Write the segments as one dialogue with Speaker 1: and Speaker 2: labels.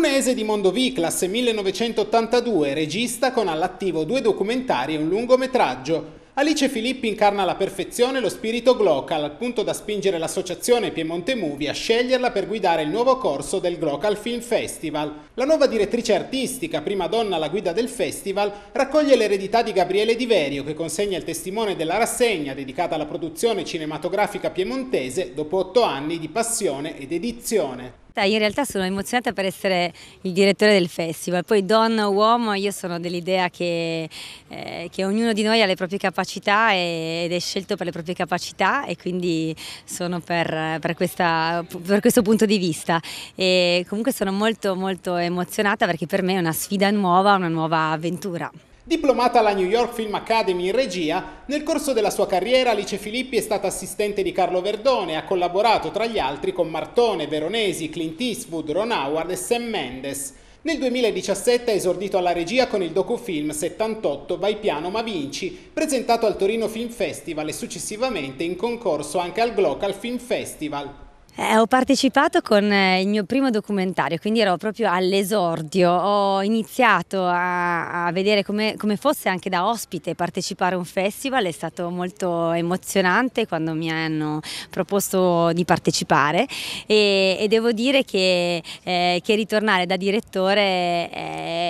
Speaker 1: Cunese di Mondovì, classe 1982, regista con all'attivo due documentari e un lungometraggio. Alice Filippi incarna alla perfezione lo spirito Glocal, al punto da spingere l'associazione Piemonte Movie a sceglierla per guidare il nuovo corso del Glocal Film Festival. La nuova direttrice artistica, prima donna alla guida del festival, raccoglie l'eredità di Gabriele Di Verio che consegna il testimone della rassegna dedicata alla produzione cinematografica piemontese dopo otto anni di passione ed edizione
Speaker 2: in realtà sono emozionata per essere il direttore del festival, poi donna o uomo io sono dell'idea che, eh, che, ognuno di noi ha le proprie capacità ed è scelto per le proprie capacità e quindi sono per, per, questa, per questo punto di vista e comunque sono molto molto emozionata emozionata perché per me è una sfida nuova, una nuova avventura.
Speaker 1: Diplomata alla New York Film Academy in regia, nel corso della sua carriera Alice Filippi è stata assistente di Carlo Verdone e ha collaborato tra gli altri con Martone, Veronesi, Clint Eastwood, Ron Howard e Sam Mendes. Nel 2017 ha esordito alla regia con il docufilm 78 Vai piano ma vinci, presentato al Torino Film Festival e successivamente in concorso anche al Glocal Film Festival.
Speaker 2: Eh, ho partecipato con eh, il mio primo documentario, quindi ero proprio all'esordio. Ho iniziato a, a vedere come, come, fosse anche da ospite partecipare a un festival, è stato molto emozionante quando mi hanno proposto di partecipare e, e devo dire che, eh, che, ritornare da direttore è,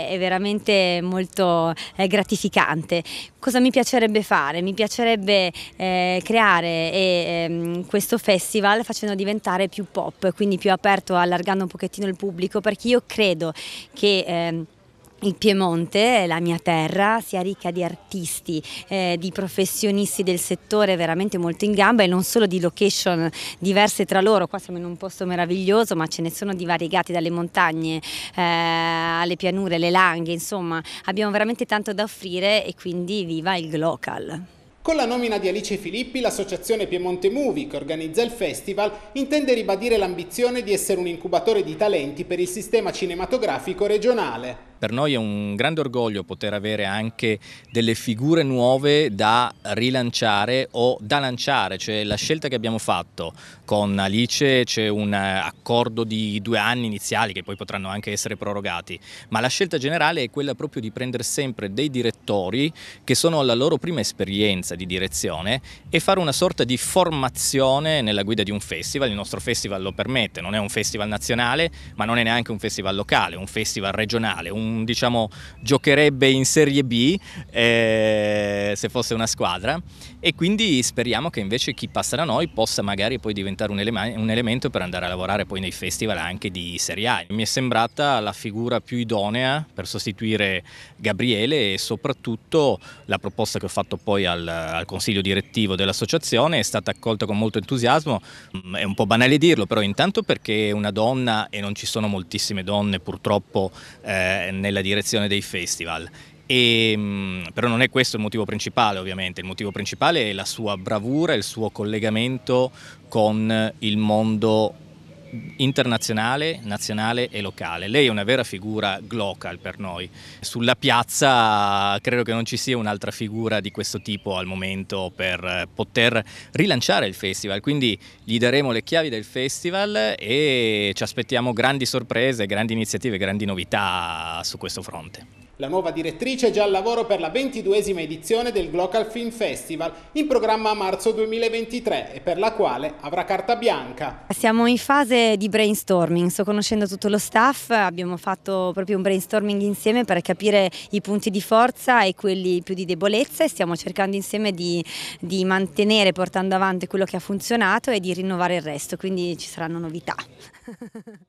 Speaker 2: eh, è veramente molto eh, gratificante. Cosa mi piacerebbe fare? Mi piacerebbe eh, creare ehm, questo festival facendo diventare fare più pop, quindi più aperto, allargando un pochettino il pubblico, perché io credo che... Ehm, il Piemonte, la mia terra, sia ricca di artisti, eh, di professionisti del settore veramente molto in gamba e non solo di location diverse tra loro, qua siamo in un posto meraviglioso ma ce ne sono di variegati dalle montagne eh, alle pianure, le langhe, insomma abbiamo veramente tanto da offrire e quindi viva il Glocal!
Speaker 1: Con la nomina di Alice Filippi, l'associazione Piemonte Movie, che organizza il festival, intende ribadire l'ambizione di essere un incubatore di talenti per il sistema cinematografico regionale.
Speaker 3: Per noi è un grande orgoglio poter avere anche delle figure nuove da rilanciare o da lanciare, cioè la scelta che abbiamo fatto con Alice c'è un accordo di due anni iniziali che poi potranno anche essere prorogati, ma la scelta generale è quella proprio di prendere sempre dei direttori che sono alla loro prima esperienza, di direzione e fare una sorta di formazione nella guida di un festival. Il nostro festival lo permette, non è un festival nazionale, ma non è neanche un festival locale, un festival regionale, un diciamo giocherebbe in Serie B eh, se fosse una squadra e quindi speriamo che invece chi passa da noi possa magari poi diventare un, elema, un elemento per andare a lavorare poi nei festival anche di Serie A. Mi è sembrata la figura più idonea per sostituire Gabriele e soprattutto la proposta che ho fatto poi al eh, al consiglio direttivo dell'associazione è stata accolta con molto entusiasmo, mm, è un po' banale dirlo però intanto perché è una donna e non ci sono moltissime donne purtroppo eh, nella direzione dei festival e, mm, però non è questo il motivo principale ovviamente, il motivo principale è la sua bravura, il suo collegamento con il mondo internazionale, nazionale e locale. Lei è una vera figura local per noi. Sulla piazza credo che non ci sia un'altra figura di questo tipo al momento per poter rilanciare il festival, quindi gli daremo le chiavi del festival e ci aspettiamo grandi sorprese, grandi iniziative, grandi novità su questo fronte.
Speaker 1: La nuova direttrice è già al lavoro per la ventiduesima edizione del Glocal Film Festival, in programma a marzo 2023 e per la quale avrà carta bianca.
Speaker 2: Siamo in fase di brainstorming, sto conoscendo tutto lo staff, abbiamo fatto proprio un brainstorming insieme per capire i punti di forza e quelli più di debolezza e stiamo cercando insieme di, di mantenere, portando avanti quello che ha funzionato e di rinnovare il resto, quindi ci saranno novità.